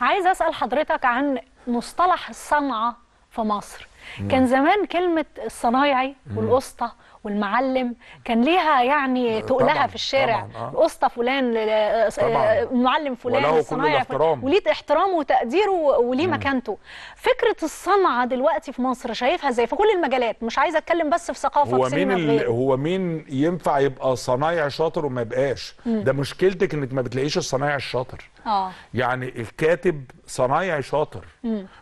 عايز اسال حضرتك عن مصطلح الصنعه في مصر نعم. كان زمان كلمة الصنايعي والقسطة والمعلم كان ليها يعني آه، تقلها في الشارع آه. القسطة فلان المعلم آه، آه، فلان الصنايعي فلان وليه احترامه وتقديره وليه مكانته فكرة الصنعة دلوقتي في مصر شايفها ازاي في كل المجالات مش عايزة اتكلم بس في ثقافة هو في مين ايه. هو مين ينفع يبقى صنايعي شاطر وما يبقاش ده مشكلتك انك ما بتلاقيش الصنايعي الشاطر آه. يعني الكاتب صنايعي شاطر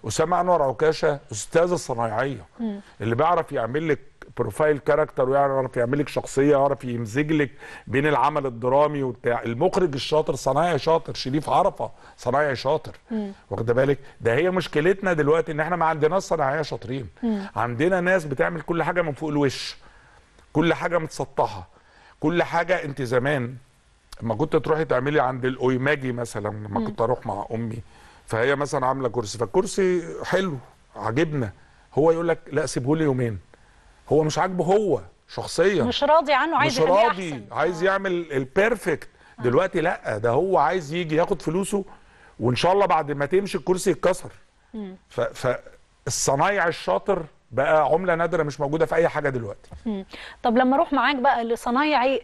اسامه انور عكاشه استاذ الصنايعي طبيعيه مم. اللي بيعرف يعمل لك بروفايل كاركتر ويعرف يعمل لك شخصيه يعرف يمزج لك بين العمل الدرامي وبتاع المخرج الشاطر صنايعي شاطر شريف عرفه صنايعي شاطر واخد بالك ده هي مشكلتنا دلوقتي ان احنا ما عندناش صنايعيه شاطرين مم. عندنا ناس بتعمل كل حاجه من فوق الوش كل حاجه متسطحه كل حاجه انت زمان لما كنت تروحي تعملي عند الاويماجي مثلا لما كنت اروح مع امي فهي مثلا عامله كرسي فالكرسي حلو عجبنا هو يقول لك لا سيبه لي يومين هو مش عاجبه هو شخصيا مش راضي عنه عايز مش راضي أحسن. عايز آه. يعمل البيرفكت آه. دلوقتي لا ده هو عايز يجي ياخد فلوسه وان شاء الله بعد ما تمشي الكرسي يتكسر فالصنايع الشاطر بقى عمله نادره مش موجوده في اي حاجه دلوقتي طب لما اروح معاك بقى لصنايعي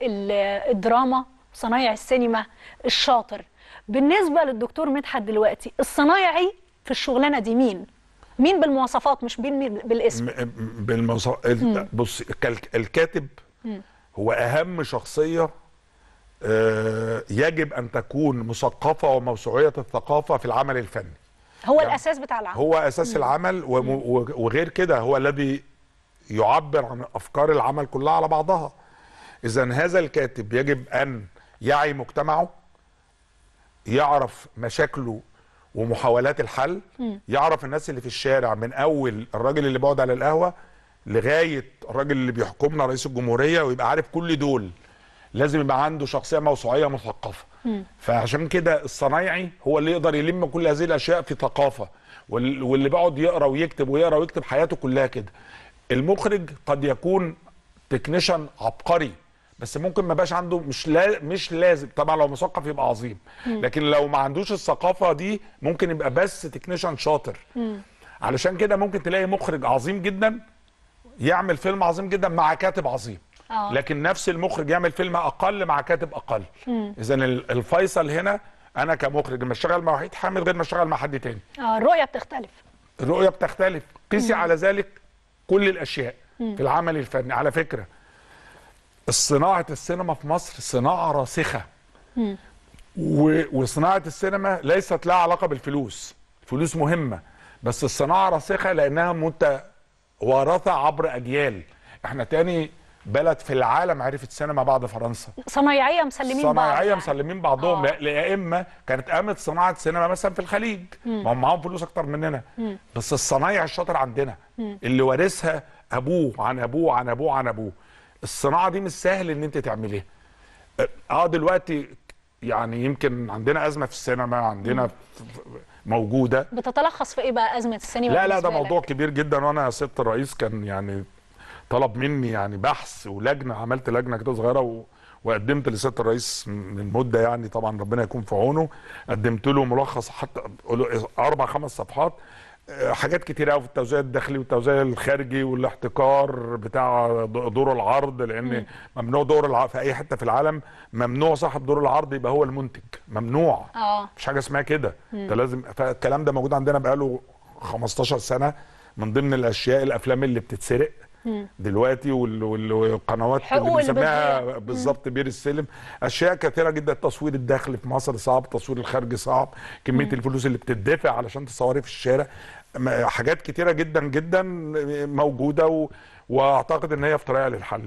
الدراما صنايع السينما الشاطر بالنسبه للدكتور مدحت دلوقتي الصنايعي في الشغلانه دي مين مين بالمواصفات مش مين, بالاسم بالمواصفات بص الكاتب مم. هو اهم شخصيه آه، يجب ان تكون مثقفه وموسوعيه الثقافه في العمل الفني هو يعني الاساس بتاع العمل هو اساس مم. العمل وغير كده هو الذي يعبر عن افكار العمل كلها على بعضها اذا هذا الكاتب يجب ان يعي مجتمعه يعرف مشاكله ومحاولات الحل يعرف الناس اللي في الشارع من اول الراجل اللي بيقعد على القهوه لغايه الراجل اللي بيحكمنا رئيس الجمهوريه ويبقى عارف كل دول لازم يبقى عنده شخصيه موسوعيه مثقفه فعشان كده الصنايعي هو اللي يقدر يلم كل هذه الاشياء في ثقافه واللي بيقعد يقرا ويكتب ويقرا ويكتب حياته كلها كده المخرج قد يكون تكنيشن عبقري بس ممكن ما بقاش عنده مش لا مش لازم طبعا لو مثقف يبقى عظيم لكن لو ما عندوش الثقافه دي ممكن يبقى بس تكنيشن شاطر علشان كده ممكن تلاقي مخرج عظيم جدا يعمل فيلم عظيم جدا مع كاتب عظيم أوه. لكن نفس المخرج يعمل فيلم اقل مع كاتب اقل اذا الفيصل هنا انا كمخرج لما اشتغل مع وحيد حامد غير ما اشتغل مع حد تاني اه الرؤيه بتختلف الرؤيه بتختلف قيسي على ذلك كل الاشياء مم. في العمل الفني على فكره صناعه السينما في مصر صناعه راسخه و... وصناعه السينما ليست لها علاقه بالفلوس الفلوس مهمه بس الصناعه راسخه لانها متوارثه عبر اجيال احنا تاني بلد في العالم عرفت سينما بعد فرنسا صنايعيه مسلمين بعض صنايعيه يعني. مسلمين بعضهم آه. يا اما كانت قامت صناعه سينما مثلا في الخليج ما هم معاهم فلوس اكتر مننا مم. بس الصنايع الشاطر عندنا مم. اللي وارثها ابوه عن ابوه عن ابوه عن ابوه الصناعه دي مش سهل ان انت تعمليها أه،, اه دلوقتي يعني يمكن عندنا ازمه في السينما عندنا موجوده بتتلخص في ايه بقى ازمه السينما لا لا ده موضوع لك. كبير جدا وانا يا سياده الرئيس كان يعني طلب مني يعني بحث ولجنه عملت لجنه كده صغيره و... وقدمت لسياده الرئيس من مده يعني طبعا ربنا يكون في عونه قدمت له ملخص حتى اربع خمس صفحات حاجات كتير قوي في التوزيع الداخلي والتوزيع الخارجي والاحتكار بتاع دور العرض لان ممنوع دور العرض في اي حته في العالم ممنوع صاحب دور العرض يبقى هو المنتج ممنوع اه مش حاجه اسمها كده انت لازم فالكلام ده موجود عندنا بقاله 15 سنه من ضمن الاشياء الافلام اللي بتتسرق دلوقتي والقنوات اللي بنسميها بالظبط بير السلم اشياء كثيره جدا التصوير الداخلي في مصر صعب التصوير الخارجي صعب كميه الفلوس اللي بتدفع علشان تصوري في الشارع حاجات كثيره جدا جدا موجوده واعتقد ان هي في طريقها للحل